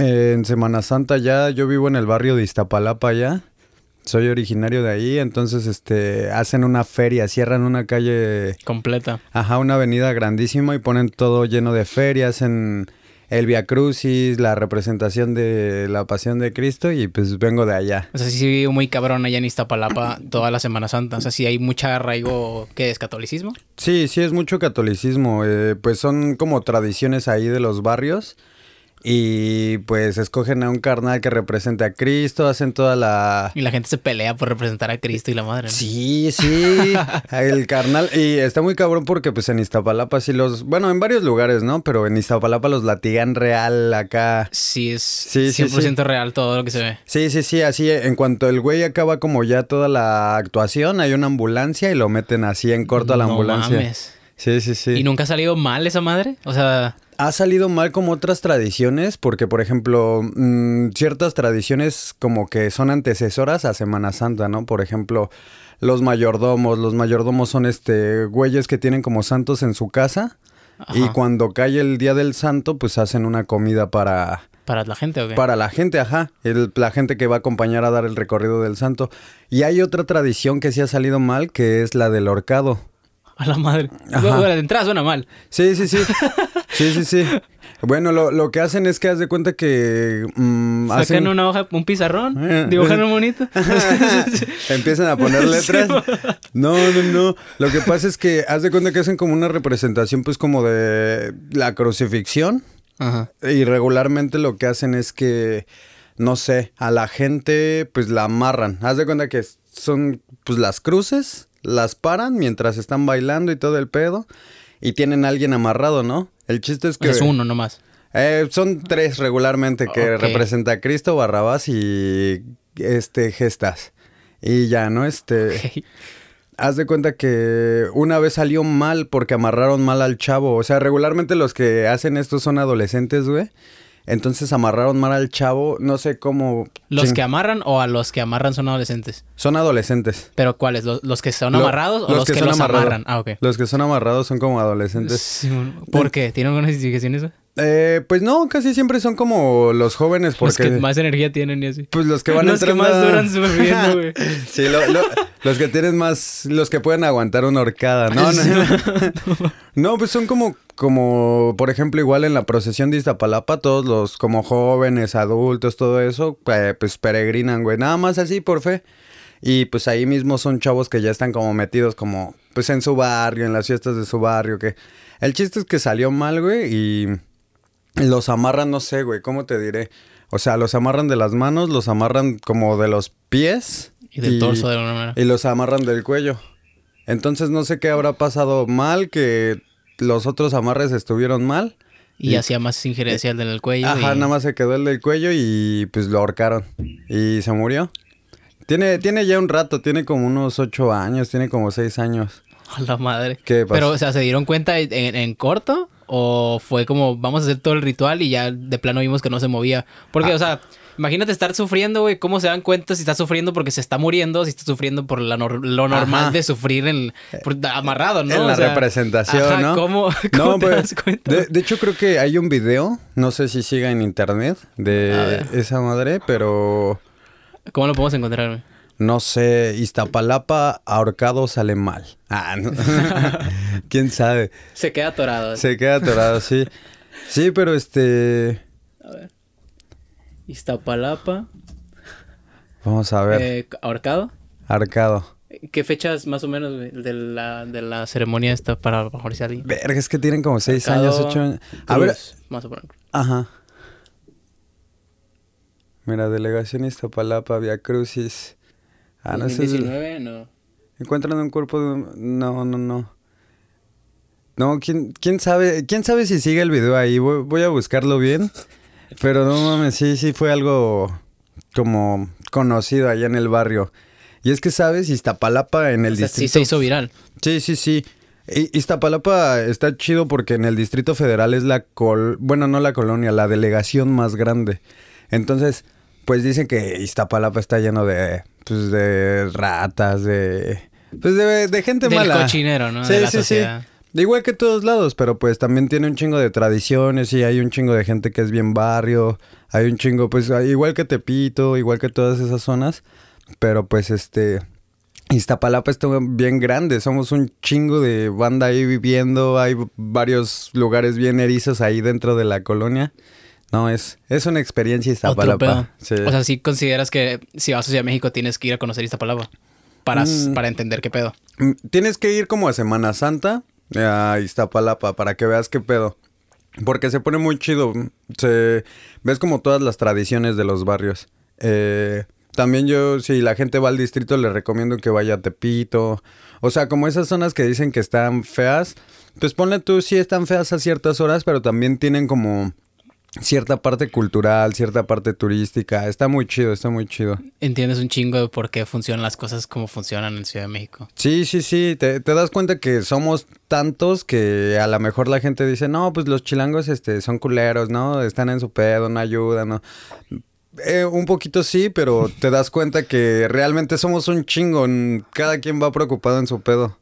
en Semana Santa ya, yo vivo en el barrio de Iztapalapa ya. Soy originario de ahí, entonces este hacen una feria, cierran una calle completa. Ajá, una avenida grandísima y ponen todo lleno de ferias, en el Via Crucis, la representación de la Pasión de Cristo y pues vengo de allá. O sea, sí, vivo muy cabrón allá en Iztapalapa toda la Semana Santa. O sea, sí hay mucha arraigo que es catolicismo. Sí, sí es mucho catolicismo. Eh, pues son como tradiciones ahí de los barrios y pues escogen a un carnal que represente a Cristo, hacen toda la... Y la gente se pelea por representar a Cristo y la madre. Sí, sí, el carnal. Y está muy cabrón porque pues en Iztapalapa sí los... Bueno, en varios lugares, ¿no? Pero en Iztapalapa los latigan real acá. Sí, es sí, 100% real todo lo que se ve. Sí, sí, sí, así. En cuanto el güey acaba como ya toda la actuación, hay una ambulancia y lo meten así en corto a la ambulancia. Sí, sí, sí. ¿Y nunca ha salido mal esa madre? O sea... Ha salido mal como otras tradiciones, porque por ejemplo, mm, ciertas tradiciones como que son antecesoras a Semana Santa, ¿no? Por ejemplo, los mayordomos. Los mayordomos son este güeyes que tienen como santos en su casa. Y cuando cae el día del santo, pues hacen una comida para. Para la gente, ¿o Para la gente, ajá. El, la gente que va a acompañar a dar el recorrido del santo. Y hay otra tradición que sí ha salido mal, que es la del horcado. A la madre. A la entrada suena mal. Sí, sí, sí. sí, sí, sí. Bueno, lo, que hacen es que haz de cuenta que. Mm, Sacan una hoja, un pizarrón, eh. dibujan un bonito. Empiezan a poner letras. No, no, no. Lo que pasa es que haz de cuenta que hacen como una representación, pues, como de la crucifixión. Ajá. Y regularmente lo que hacen es que. No sé, a la gente, pues la amarran. Haz de cuenta que son pues las cruces las paran mientras están bailando y todo el pedo. Y tienen a alguien amarrado, ¿no? El chiste es que. Es uno nomás. Eh, son tres regularmente que representa a Cristo, Barrabás y este Gestas. Y ya, ¿no? Este. Haz de cuenta que una vez salió mal porque amarraron mal al chavo. O sea, regularmente los que hacen esto son adolescentes, güey. Entonces amarraron mal al chavo, no sé cómo. ¿Los que amarran o a los que amarran son adolescentes? Son adolescentes. ¿Pero cuáles? ¿Los, que son amarrados o los, que, los amarran? Ah, Los que son amarrados son como adolescentes. ¿Por qué? ¿Tienen alguna significación eso? Eh, pues no, casi siempre son como los jóvenes porque... Los que más energía tienen y así. Pues los que van los Los que más duran súper bien, güey. sí, los que tienen más... Los que pueden aguantar una horcada, ¿no? No, no, no, no pues son como como por ejemplo igual en la procesión de Iztapalapa, todos los como jóvenes, adultos, todo eso, eh, pues peregrinan, güey, nada más así por fe. Y pues ahí mismo son chavos que ya están como metidos como pues en su barrio, en las fiestas de su barrio, que el chiste es que salió mal, güey, y los amarran, no sé, güey, ¿cómo te diré? O sea, los amarran de las manos, los amarran como de los pies. Y del torso de alguna manera. Y los amarran del cuello. Entonces no sé qué habrá pasado mal que los otros amarres estuvieron mal. Y, hacía más injerencia el del cuello. Ajá, nada más se quedó el del cuello y pues lo ahorcaron. Y se murió. Tiene, tiene ya un rato, tiene como unos ocho años, tiene como seis años. A la madre. ¿Qué Pero, o sea, ¿se dieron cuenta en, corto? ¿O fue como, vamos a hacer todo el ritual y ya de plano vimos que no se movía? Porque, ah. o sea, Imagínate estar sufriendo, güey. ¿Cómo se dan cuenta si está sufriendo porque se está muriendo, si está sufriendo por lo normal de sufrir en, eh, amarrado, ¿no? En la representación, ¿no? ¿Cómo, cómo no, te pues, das cuenta? De, hecho, creo que hay un video, no sé si siga en internet, de esa madre, pero. ¿Cómo lo podemos encontrar, güey? No sé, Iztapalapa ahorcado sale mal. Ah, no. ¿Quién sabe? Se queda atorado. Se queda atorado, sí. Sí, pero este... A ver. Iztapalapa. Vamos a ver. Eh, Arcado. Arcado. ¿Qué fechas más o menos de la, ceremonia esta para alguien? Verga, es que tienen como seis años, ocho años. A ver. Más o menos. Ajá. Mira, Delegación Iztapalapa, Via Crucis. Ah, no no. Encuentran un cuerpo de No, no, no. No, ¿quién, quién sabe? ¿Quién sabe si sigue el video ahí? voy a buscarlo bien. Pero no mames, sí, sí fue algo como conocido allá en el barrio. Y es que, ¿sabes? Iztapalapa en el distrito... Sí se hizo viral. Sí, sí, sí. Iztapalapa está chido porque en el Distrito Federal es la col... Bueno, no la colonia, la delegación más grande. Entonces, pues dicen que Iztapalapa está lleno de... Pues de ratas, de... Pues de, gente Del mala. cochinero, ¿no? sí, sí igual que todos lados, pero pues también tiene un chingo de tradiciones y hay un chingo de gente que es bien barrio, hay un chingo, pues igual que Tepito, igual que todas esas zonas, pero pues este, Iztapalapa está bien grande, somos un chingo de banda ahí viviendo, hay varios lugares bien erizos ahí dentro de la colonia. No, es, es una experiencia Iztapalapa. O sea, si consideras que si vas a México tienes que ir a conocer Iztapalapa para, mm. para entender qué pedo. Mm, tienes que ir como a Semana Santa Ah, ahí está Palapa, para que veas qué pedo. Porque se pone muy chido. Se, ves como todas las tradiciones de los barrios. Eh, también yo, si la gente va al distrito, le recomiendo que vaya a Tepito. O sea, como esas zonas que dicen que están feas. Pues ponle tú, si están feas a ciertas horas, pero también tienen como cierta parte cultural, cierta parte turística. Está muy chido, está muy chido. Entiendes un chingo de por qué funcionan las cosas como funcionan en Ciudad de México. Sí, sí, sí. Te, das cuenta que somos tantos que a lo mejor la gente dice, no, pues los chilangos este, son culeros, ¿no? Están en su pedo, no ayudan, ¿no? Eh, un poquito sí, pero te das cuenta que realmente somos un chingo. Cada quien va preocupado en su pedo.